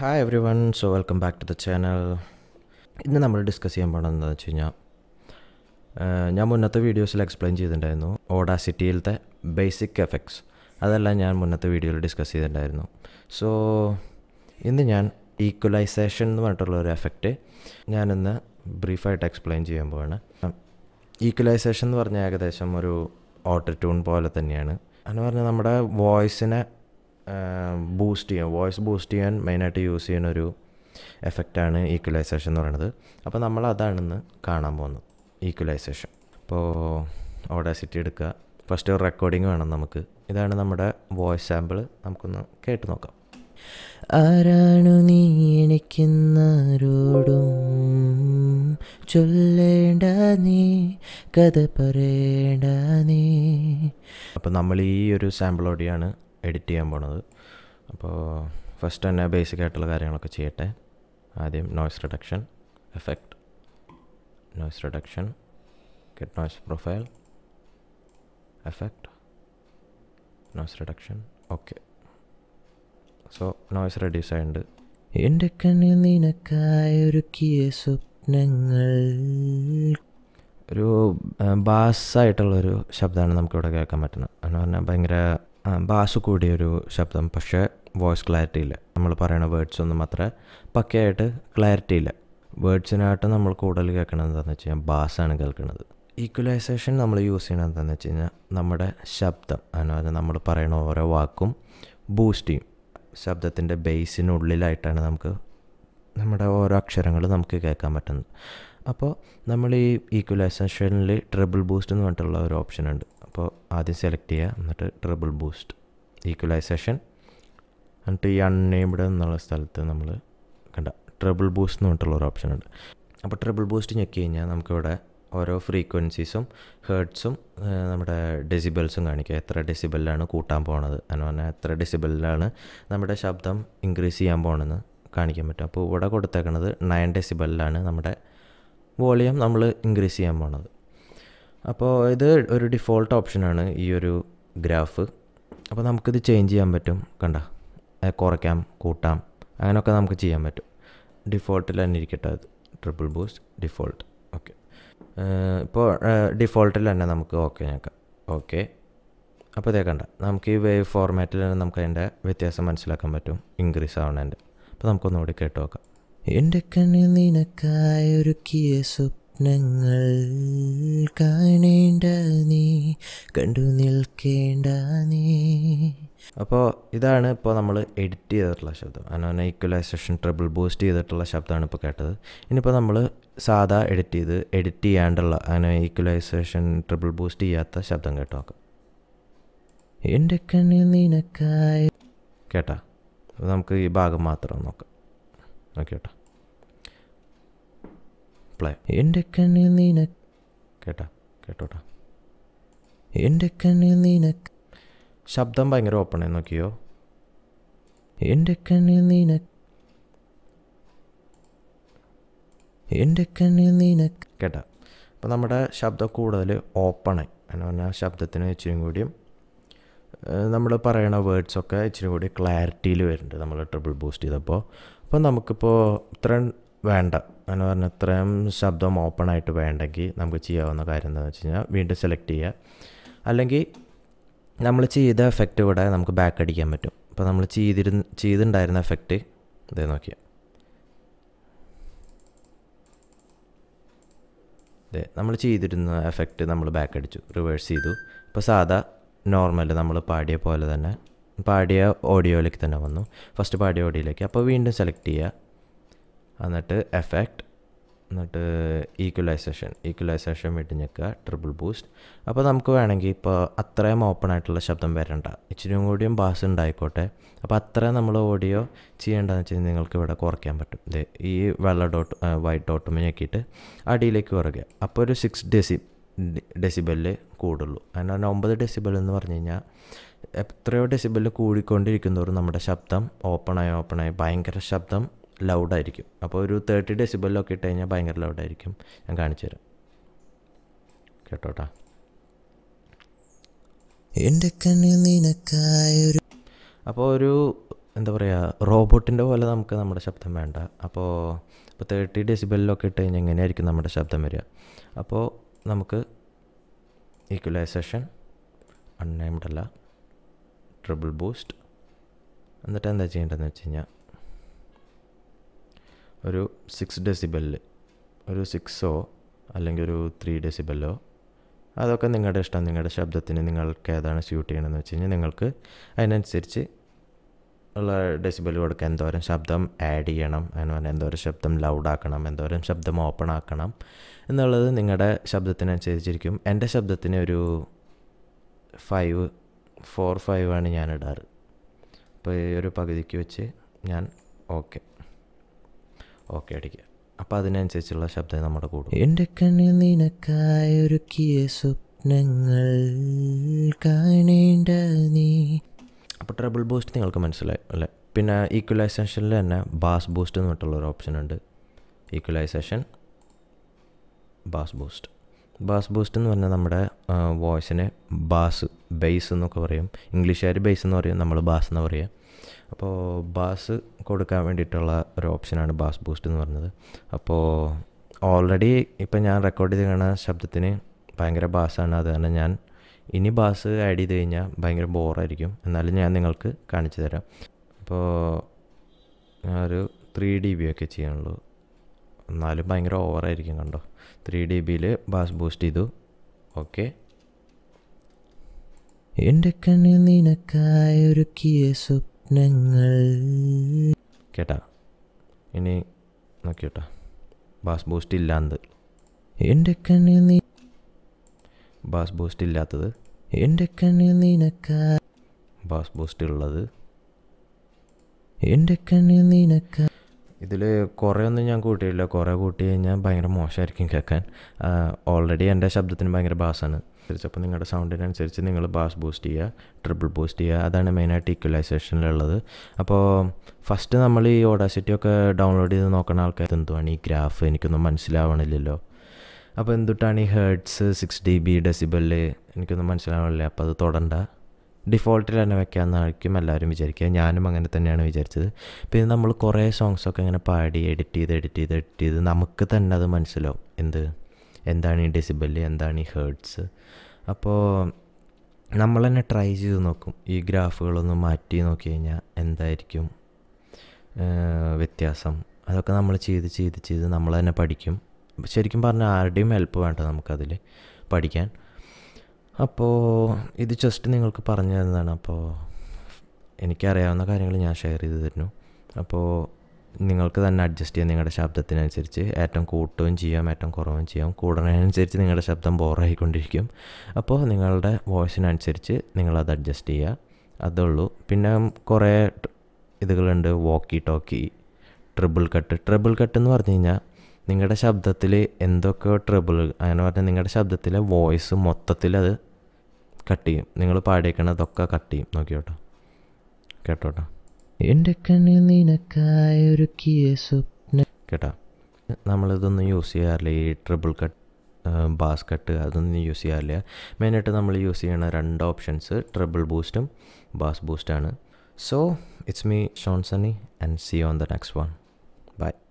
hi everyone so welcome back to the channel ഇന്ന് നമ്മൾ discuss ചെയ്യാൻ പോകണം എന്താണെന്ന് വെച്ച് കഴിഞ്ഞാൽ ഞാൻ മുന്നത്തെ വീഡിയോസിൽ എക്സ്പ്ലെയിൻ ചെയ്തിട്ടുണ്ടായിരുന്നു ഓഡാസിറ്റിയിലത്തെ ബേസിക് എഫക്ട്സ് അതെല്ലാം ഞാൻ മുന്നത്തെ വീഡിയോയിൽ ഡിസ്കസ് ചെയ്തിട്ടുണ്ടായിരുന്നു സോ ഇന്ന് ഞാൻ ഈക്വലൈസേഷൻ എന്ന് പറഞ്ഞിട്ടുള്ള ഒരു എഫക്റ്റ് ഞാനിന്ന് ബ്രീഫായിട്ട് എക്സ്പ്ലെയിൻ ചെയ്യാൻ പോവാണ് ഈക്വലൈസേഷൻ എന്ന് പറഞ്ഞാൽ ഏകദേശം ഒരു ഓട്ടോ ട്യൂൺ പോലെ തന്നെയാണ് എന്ന് പറഞ്ഞാൽ നമ്മുടെ വോയിസിനെ ബൂസ്റ്റ് ചെയ്യാൻ വോയിസ് ബൂസ്റ്റ് ചെയ്യാൻ മെയിനായിട്ട് യൂസ് ചെയ്യുന്ന ഒരു എഫക്റ്റാണ് ഈക്വലൈസേഷൻ എന്ന് പറയുന്നത് അപ്പോൾ നമ്മൾ അതാണെന്ന് കാണാൻ പോകുന്നത് ഈക്വലൈസേഷൻ ഇപ്പോൾ ഓഡാസിറ്റി എടുക്കുക ഫസ്റ്റ് ഒരു റെക്കോർഡിംഗ് വേണം നമുക്ക് ഇതാണ് നമ്മുടെ വോയിസ് സാമ്പിൾ നമുക്കൊന്ന് കേട്ട് നോക്കാം ആരാണു നീ എനിക്കുന്നാരോടും ചൊല്ലേണ്ട നീ കഥ പറയേണ്ട നീ അപ്പം നമ്മൾ ഈ ഒരു സാമ്പിളോടെയാണ് എഡിറ്റ് ചെയ്യാൻ പോണത് അപ്പോൾ ഫസ്റ്റ് തന്നെ ബേസിക് ആയിട്ടുള്ള കാര്യങ്ങളൊക്കെ ചെയ്യട്ടെ ആദ്യം noise reduction effect noise reduction get noise profile effect noise reduction okay so noise reduce ആയിട്ടുണ്ട് എൻ്റെ കണ്ണിൽ നിനക്കായൊരുക്കിയ സ്വപ്നങ്ങൾ ഒരു ബാസ് ആയിട്ടുള്ളൊരു ശബ്ദമാണ് നമുക്കിവിടെ കേൾക്കാൻ പറ്റുന്നത് എന്ന് പറഞ്ഞാൽ ഭയങ്കര ബാസ് കൂടിയൊരു ശബ്ദം പക്ഷേ വോയിസ് ക്ലാരിറ്റി ഇല്ല നമ്മൾ പറയണ വേർഡ്സ് ഒന്നും അത്ര പക്കയായിട്ട് ക്ലാരിറ്റി ഇല്ല വേർഡ്സിനായിട്ട് നമ്മൾ കൂടുതൽ കേൾക്കണത് എന്താണെന്ന് വെച്ച് കഴിഞ്ഞാൽ ബാസാണ് കേൾക്കുന്നത് ഈക്വലൈസേഷൻ നമ്മൾ യൂസ് ചെയ്യണത് എന്താണെന്ന് വെച്ച് കഴിഞ്ഞാൽ നമ്മുടെ ശബ്ദം അതായത് നമ്മൾ പറയുന്ന ഓരോ വാക്കും ബൂസ്റ്റ് ചെയ്യും ശബ്ദത്തിൻ്റെ ബേസിനുള്ളിലായിട്ടാണ് നമുക്ക് നമ്മുടെ ഓരോ അക്ഷരങ്ങൾ നമുക്ക് കേൾക്കാൻ പറ്റുന്നത് അപ്പോൾ നമ്മൾ ഈ ഈക്വലൈസേഷനിൽ ട്രിബിൾ ബൂസ്റ്റ് എന്ന് പറഞ്ഞിട്ടുള്ള ഒരു ഓപ്ഷൻ ഉണ്ട് അപ്പോൾ ആദ്യം സെലക്ട് ചെയ്യുക എന്നിട്ട് ട്രിബിൾ ബൂസ്റ്റ് ഈക്വലൈസേഷൻ എന്നിട്ട് ഈ അൺനേംഡ് എന്നുള്ള സ്ഥലത്ത് നമ്മൾ കണ്ട ട്രിബിൾ ബൂസ്റ്റ് എന്ന് പറഞ്ഞിട്ടുള്ള ഒരു ഓപ്ഷൻ ഉണ്ട് അപ്പോൾ ട്രിബിൾ ബൂസ്റ്റ് ഞെക്കി കഴിഞ്ഞാൽ നമുക്കിവിടെ ഓരോ ഫ്രീക്വൻസീസും ഹേർട്സും നമ്മുടെ ഡെസിബിൾസും കാണിക്കുക എത്ര ഡെസിബിളിലാണ് കൂട്ടാൻ പോണത് എന്ന് പറഞ്ഞാൽ എത്ര ഡെസിബിളിലാണ് നമ്മുടെ ശബ്ദം ഇൻക്രീസ് ചെയ്യാൻ പോകണമെന്ന് കാണിക്കാൻ പറ്റും അപ്പോൾ ഇവിടെ കൊടുത്തേക്കുന്നത് നയൻ ഡെസിബിളിലാണ് നമ്മുടെ വോളിയം നമ്മൾ ഇൻക്രീസ് ചെയ്യാൻ പോണത് അപ്പോൾ ഇത് ഒരു ഡിഫോൾട്ട് ഓപ്ഷനാണ് ഈ ഒരു ഗ്രാഫ് അപ്പോൾ നമുക്കിത് ചേഞ്ച് ചെയ്യാൻ പറ്റും കണ്ട കുറയ്ക്കാം കൂട്ടാം അങ്ങനെയൊക്കെ നമുക്ക് ചെയ്യാൻ പറ്റും ഡിഫോൾട്ടിൽ തന്നെ ഇരിക്കട്ടെ അത് ട്രിപ്പിൾ ബൂസ്റ്റ് ഡിഫോൾട്ട് ഓക്കെ ഇപ്പോൾ ഡിഫോൾട്ടിൽ തന്നെ നമുക്ക് ഓക്കെ ഞാൻ ഓക്കെ അപ്പോൾ ഇതേ കണ്ട നമുക്ക് ഈ വേവ് ഫോർമാറ്റിൽ തന്നെ നമുക്ക് അതിൻ്റെ വ്യത്യാസം മനസ്സിലാക്കാൻ പറ്റും ഇൻക്രീസ് ആവണതിൻ്റെ അപ്പോൾ നമുക്കൊന്നുകൂടി കേട്ട് നോക്കാം എൻ്റെ കണ്ണിൽ ഒരു സ്വപ്നം സ്വപ്നങ്ങൾ കാണേണ്ട നീ കണ്ടു നിൽക്കേണ്ട നീ അപ്പോൾ ഇതാണ് ഇപ്പോൾ നമ്മൾ എഡിറ്റ് ചെയ്തിട്ടുള്ള ശബ്ദം അനോന ഈക്വലൈസേഷൻ ട്രിബിൾ ബൂസ്റ്റ് ചെയ്തിട്ടുള്ള ശബ്ദമാണ് ഇപ്പോൾ കേട്ടത് ഇനിയിപ്പോൾ നമ്മൾ സാധാ എഡിറ്റ് ചെയ്ത് എഡിറ്റ് ചെയ്യാണ്ടുള്ള അനോ ഈക്വലൈസേഷൻ ട്രിബിൾ ബൂസ്റ്റ് ചെയ്യാത്ത ശബ്ദം കേട്ടോ എൻ്റെ കണ്ണിൽ നിനക്കായ കേട്ടാ നമുക്ക് ഈ ഭാഗം മാത്രം നോക്കാം ഓക്കെ കേട്ടോ റിപ്ലൈ എൻ്റെ കണ്ണിൽ നിനക്ക് കേട്ടാ കേട്ടോട്ടാ എൻ്റെ കണ്ണിൽ നിനക്ക് ശബ്ദം ഭയങ്കര ഓപ്പൺ ആയി നോക്കിയോ എൻ്റെ കണ്ണിൽ നിനക്ക് എൻ്റെ കണ്ണിൽ നിനക്ക് കേട്ടാ അപ്പോൾ നമ്മുടെ ശബ്ദം കൂടുതൽ ഓപ്പണായി എന്ന് പറഞ്ഞാൽ ശബ്ദത്തിന് ഇച്ചിരി കൂടിയും നമ്മൾ പറയണ വേർഡ്സൊക്കെ ഇച്ചിരി കൂടി ക്ലാരിറ്റിയിൽ വരുന്നുണ്ട് നമ്മൾ ട്രിപ്പിൾ ബൂസ്റ്റ് ചെയ്തപ്പോൾ അപ്പോൾ നമുക്കിപ്പോൾ ഇത്രയും വേണ്ട എന്ന് പറഞ്ഞാൽ ഇത്രയും ശബ്ദം ഓപ്പൺ ആയിട്ട് വേണ്ടെങ്കിൽ നമുക്ക് ചെയ്യാവുന്ന കാര്യം എന്താണെന്ന് വെച്ച് കഴിഞ്ഞാൽ വീണ്ടും സെലക്ട് ചെയ്യുക അല്ലെങ്കിൽ നമ്മൾ ചെയ്ത എഫക്റ്റ് ഇവിടെ നമുക്ക് ബാക്ക് അടിക്കാൻ പറ്റും അപ്പോൾ നമ്മൾ ചെയ്തിരുന്ന ചെയ്തിട്ടുണ്ടായിരുന്ന എഫക്റ്റ് ഇതേ നോക്കിയ അതെ നമ്മൾ ചെയ്തിരുന്ന എഫക്റ്റ് നമ്മൾ ബാക്ക് അടിച്ചു റിവേഴ്സ് ചെയ്തു ഇപ്പോൾ സാധാ നോർമൽ നമ്മൾ പാടിയ പോലെ തന്നെ പാടിയ ഓഡിയോയിലേക്ക് തന്നെ വന്നു ഫസ്റ്റ് പാടിയ ഓഡിയോയിലേക്ക് അപ്പോൾ വീണ്ടും സെലക്ട് ചെയ്യുക എന്നിട്ട് എഫക്റ്റ് എന്നിട്ട് ഈക്വലൈസേഷൻ ഈക്വലൈസേഷൻ വിട്ട് ഞെക്കുക ട്രിപ്പിൾ ബൂസ്റ്റ് അപ്പോൾ നമുക്ക് വേണമെങ്കിൽ ഇപ്പോൾ അത്രയും ഓപ്പൺ ആയിട്ടുള്ള ശബ്ദം വരണ്ട ഇച്ചിരിയും കൂടിയും ബാസ് ഉണ്ടായിക്കോട്ടെ അപ്പോൾ അത്രയും നമ്മൾ ഓഡിയോ ചെയ്യേണ്ടതെന്ന് വെച്ചാൽ നിങ്ങൾക്ക് ഇവിടെ കുറയ്ക്കാൻ പറ്റും ഈ വെള്ള ഡോട്ട് വൈറ്റ് ഡോട്ടും ഞെക്കിയിട്ട് അടിയിലേക്ക് കുറയ്ക്കുക അപ്പോൾ ഒരു സിക്സ് ഡെസി ഡെസിബലിൽ കൂടുള്ളൂ പറഞ്ഞാൽ ഒമ്പത് ഡെസിബൽ എന്ന് പറഞ്ഞു കഴിഞ്ഞാൽ എത്രയോ ഡെസിബലിൽ കൂടിക്കൊണ്ടിരിക്കുന്നവർ നമ്മുടെ ശബ്ദം ഓപ്പണായി ഓപ്പണായി ഭയങ്കര ശബ്ദം ലൗഡായിരിക്കും അപ്പോൾ ഒരു തേർട്ടി ഡെസിബിളിലൊക്കെ ഇട്ട് കഴിഞ്ഞാൽ ഭയങ്കര ലൗഡായിരിക്കും ഞാൻ കാണിച്ചു തരാം കേട്ടോട്ടാ എൻ്റെ കണ്ണിൽ ഒരു അപ്പോൾ ഒരു എന്താ പറയുക റോബോട്ടിൻ്റെ പോലെ നമുക്ക് നമ്മുടെ ശബ്ദം വേണ്ട അപ്പോൾ ഇപ്പോൾ തേർട്ടി ഡെസിബലിലൊക്കെ ഇട്ട് കഴിഞ്ഞാൽ എങ്ങനെയായിരിക്കും നമ്മുടെ ശബ്ദം വരിക അപ്പോൾ നമുക്ക് ഈക്വലൈസേഷൻ അൺനെയിംഡ് അല്ല ട്രിപ്പിൾ ബൂസ്റ്റ് എന്നിട്ട് എന്താ ചെയ്യേണ്ടതെന്ന് വെച്ച് കഴിഞ്ഞാൽ ഒരു സിക്സ് ഡെസിബലിൽ ഒരു സിക്സോ അല്ലെങ്കിൽ ഒരു ത്രീ ഡെസിബലോ അതൊക്കെ നിങ്ങളുടെ ഇഷ്ടം നിങ്ങളുടെ ശബ്ദത്തിന് നിങ്ങൾക്ക് ഏതാണ് സ്യൂട്ട് ചെയ്യണമെന്ന് വെച്ച് കഴിഞ്ഞാൽ നിങ്ങൾക്ക് അതിനനുസരിച്ച് ഉള്ള ഡെസിബൽ കൊടുക്കുക എന്തോരം ശബ്ദം ആഡ് ചെയ്യണം അതിന് എന്തോരം ശബ്ദം ലൗഡാക്കണം എന്തോരം ശബ്ദം ഓപ്പൺ ആക്കണം എന്നുള്ളത് നിങ്ങളുടെ ശബ്ദത്തിനനുസരിച്ചിരിക്കും എൻ്റെ ശബ്ദത്തിന് ഒരു ഫൈവ് ഫോർ ഫൈവ് ആണ് ഞാൻ ഇടാറ് അപ്പോൾ ഈ ഒരു പകുതിക്ക് വെച്ച് ഞാൻ ഓക്കെ ഓക്കെ അടിക്കുക അപ്പം അതിനനുസരിച്ചുള്ള ശബ്ദം നമ്മുടെ കൂടും എൻ്റെ കണ്ണിൽ നിനക്കായൊരുക്കിയ സ്വപ്നങ്ങൾ കാണേണ്ട നീ അപ്പോൾ ട്രബിൾ ബൂസ്റ്റ് നിങ്ങൾക്ക് മനസ്സിലായി അല്ലേ പിന്നെ ഈക്വലൈസേഷനിൽ തന്നെ ബാസ് ബൂസ്റ്റ് എന്ന് പറഞ്ഞിട്ടുള്ളൊരു ഒരു ഓപ്ഷൻ ഉണ്ട് equalization bass boost bass boost എന്ന് പറഞ്ഞാൽ നമ്മുടെ വോയിസിനെ ബാസ് ബേസ് എന്നൊക്കെ പറയും ഇംഗ്ലീഷുകാർ ബേസ് എന്ന് പറയും നമ്മൾ ബാസ് എന്ന് പറയുക അപ്പോൾ ബാസ് കൊടുക്കാൻ വേണ്ടിയിട്ടുള്ള ഒരു ഓപ്ഷനാണ് ബാസ് ബൂസ്റ്റ് എന്ന് പറഞ്ഞത് അപ്പോൾ ഓൾറെഡി ഇപ്പം ഞാൻ റെക്കോർഡ് ചെയ്ത് കാണുന്ന ശബ്ദത്തിന് ഭയങ്കര ബാസാണ് അത് കാരണം ഞാൻ ഇനി ബാസ് ആഡ് ചെയ്ത് കഴിഞ്ഞാൽ ഭയങ്കര ബോറായിരിക്കും എന്നാലും ഞാൻ നിങ്ങൾക്ക് കാണിച്ചു തരാം അപ്പോൾ ഒരു ത്രീ ഡി ബി ഒക്കെ ചെയ്യാനുള്ളൂ എന്നാലും ഭയങ്കര ഓവറായിരിക്കും കണ്ടോ ത്രീ ഡി ബിയിൽ ബാസ് ബൂസ്റ്റ് ചെയ്തു ഓക്കെ എൻ്റെ കണ്ണിൽ നിനക്കായി സ്വപ്നങ്ങൾ കേട്ടാ ഇനി നോക്കിയോട്ടാ ബാസ് ബൂസ്റ്റ് ഇല്ലാന്ന് എൻ്റെ കണ്ണിൽ നീ ബാസ് ബൂസ്റ്റ് ഇല്ലാത്തത് എൻ്റെ കണ്ണിൽ നിനക്കായി ബാസ് ബൂസ്റ്റ് ഉള്ളത് എൻ്റെ കണ്ണിൽ നിനക്കായി ഇതിൽ കുറേ ഒന്നും ഞാൻ കൂട്ടിയില്ല കുറേ കൂട്ടി കഴിഞ്ഞാൽ ഭയങ്കര മോശമായിരിക്കും കേൾക്കാൻ ഓൾറെഡി എൻ്റെ ശബ്ദത്തിന് ഭയങ്കര ബാസാണ് അപ്പോൾ നിങ്ങളുടെ സൗണ്ടിനനുസരിച്ച് നിങ്ങൾ ബാസ് ബൂസ്റ്റ് ചെയ്യുക ട്രിപ്പിൾ ബൂസ്റ്റ് ചെയ്യുക അതാണ് മെയിനായിട്ട് ഈക്വലൈസേഷനിലുള്ളത് അപ്പോൾ ഫസ്റ്റ് നമ്മൾ ഈ ഓഡാസിറ്റി ഒക്കെ ഡൗൺലോഡ് ചെയ്ത് നോക്കുന്ന ആൾക്കാർ എന്തുവാണ് ഈ ഗ്രാഫ് എനിക്കൊന്നും മനസ്സിലാവണില്ലല്ലോ അപ്പോൾ എന്തുട്ടാണ് ഈ hertz six D B decibel എനിക്കൊന്നും മനസ്സിലാവണില്ല അപ്പോൾ അത് തൊടണ്ട ഡിഫോൾട്ടിൽ തന്നെ വെക്കാമെന്നായിരിക്കും എല്ലാവരും വിചാരിക്കുക ഞാനും അങ്ങനെ തന്നെയാണ് വിചാരിച്ചത് പിന്നെ നമ്മൾ കുറേ സോങ്സൊക്കെ ഇങ്ങനെ പാടി എഡിറ്റ് ചെയ്ത് എഡിറ്റ് ചെയ്ത് എഡിറ്റ് ചെയ്ത് നമുക്ക് തന്നെ അത് മനസ്സിലാവും എന്ത് എന്താണ് ഈ ഡെസിബല് എന്താണ് ഈ ഹേർട്സ് അപ്പോൾ നമ്മൾ തന്നെ ട്രൈ ചെയ്ത് നോക്കും ഈ ഗ്രാഫുകളൊന്ന് മാറ്റി നോക്കി കഴിഞ്ഞാൽ എന്തായിരിക്കും വ്യത്യാസം അതൊക്കെ നമ്മൾ ചെയ്ത് ചെയ്ത് ചെയ്ത് നമ്മൾ തന്നെ പഠിക്കും ശരിക്കും പറഞ്ഞാൽ ആരുടെയും ഹെൽപ്പ് വേണ്ട നമുക്കതിൽ പഠിക്കാൻ അപ്പോൾ ഇത് ജസ്റ്റ് നിങ്ങൾക്ക് പറഞ്ഞു തരുന്നതാണ് അപ്പോൾ എനിക്കറിയാവുന്ന കാര്യങ്ങൾ ഞാൻ ഷെയർ ചെയ്തു തരുന്നു അപ്പോൾ നിങ്ങൾക്ക് തന്നെ അഡ്ജസ്റ്റ് ചെയ്യാം നിങ്ങളുടെ ശബ്ദത്തിനനുസരിച്ച് ഏറ്റവും കൂട്ടുകയും ചെയ്യാം ഏറ്റവും കുറവും ചെയ്യാം കൂടുന്നതിനനുസരിച്ച് നിങ്ങളുടെ ശബ്ദം ബോറായിക്കൊണ്ടിരിക്കും അപ്പോൾ നിങ്ങളുടെ വോയിസിനനുസരിച്ച് നിങ്ങളത് അഡ്ജസ്റ്റ് ചെയ്യുക അതുള്ളൂ പിന്നെ കുറേ ഇതുകളുണ്ട് walkie talkie treble cut treble cut എന്ന് പറഞ്ഞു കഴിഞ്ഞാൽ നിങ്ങളുടെ ശബ്ദത്തിൽ എന്തൊക്കെ ട്രിബിൾ അങ്ങനെ പറഞ്ഞാൽ നിങ്ങളുടെ ശബ്ദത്തിലെ വോയിസ് മൊത്തത്തിൽ അത് കട്ട് ചെയ്യും നിങ്ങൾ പാടിയേക്കണതൊക്കെ കട്ട് ചെയ്യും നോക്കിയോട്ടോ കേട്ടോട്ടോ എൻ്റെ കണ്ണിൽ നിനക്കായ ഒരു സ്വപ്ന കേട്ടോ നമ്മളിതൊന്നും യൂസ് ചെയ്യാറില്ല ഈ ട്രിപ്പിൾ കട്ട് ബാസ് കട്ട് അതൊന്നും യൂസ് ചെയ്യാറില്ല മെയിനായിട്ട് നമ്മൾ യൂസ് ചെയ്യണ രണ്ട് ഓപ്ഷൻസ് ട്രിപ്പിൾ ബൂസ്റ്റും ബാസ് ബൂസ്റ്റാണ് സോ ഇറ്റ്സ് മീ ഷോൺസണി Sunny and see on the next one by